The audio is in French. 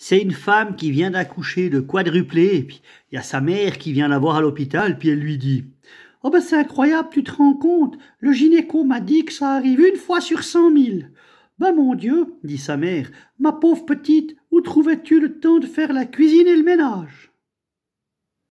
C'est une femme qui vient d'accoucher de quadruplé, et puis il y a sa mère qui vient la voir à l'hôpital, puis elle lui dit Oh ben c'est incroyable, tu te rends compte Le gynéco m'a dit que ça arrive une fois sur cent mille. Ben mon Dieu, dit sa mère, ma pauvre petite, où trouvais-tu le temps de faire la cuisine et le ménage